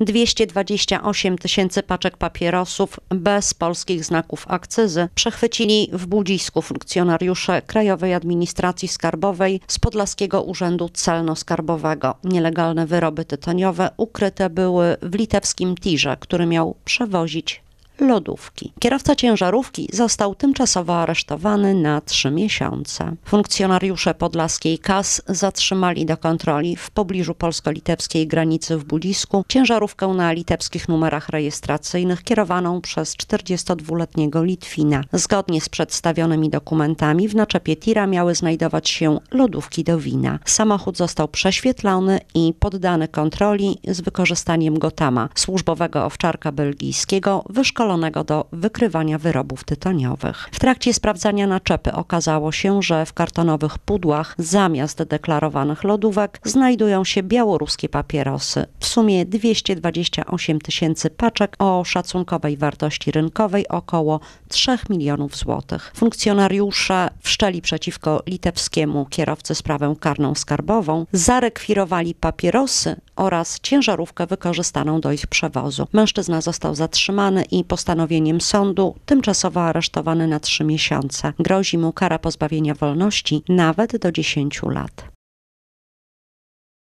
228 tysięcy paczek papierosów bez polskich znaków akcyzy przechwycili w Budzisku funkcjonariusze Krajowej Administracji Skarbowej z Podlaskiego Urzędu Celno-Skarbowego. Nielegalne wyroby tytoniowe ukryte były w litewskim tirze, który miał przewozić lodówki. Kierowca ciężarówki został tymczasowo aresztowany na trzy miesiące. Funkcjonariusze podlaskiej KAS zatrzymali do kontroli w pobliżu polsko-litewskiej granicy w Budisku ciężarówkę na litewskich numerach rejestracyjnych kierowaną przez 42-letniego Litwina. Zgodnie z przedstawionymi dokumentami w naczepie tira miały znajdować się lodówki do wina. Samochód został prześwietlony i poddany kontroli z wykorzystaniem Gotama, służbowego owczarka belgijskiego wyszkolonego szkolonego do wykrywania wyrobów tytoniowych. W trakcie sprawdzania naczepy okazało się, że w kartonowych pudłach zamiast deklarowanych lodówek znajdują się białoruskie papierosy. W sumie 228 tysięcy paczek o szacunkowej wartości rynkowej około 3 milionów złotych. Funkcjonariusze wszczeli przeciwko litewskiemu kierowcy sprawę karną skarbową, zarekwirowali papierosy oraz ciężarówkę wykorzystaną do ich przewozu. Mężczyzna został zatrzymany i po postanowieniem sądu tymczasowo aresztowany na trzy miesiące. Grozi mu kara pozbawienia wolności nawet do 10 lat.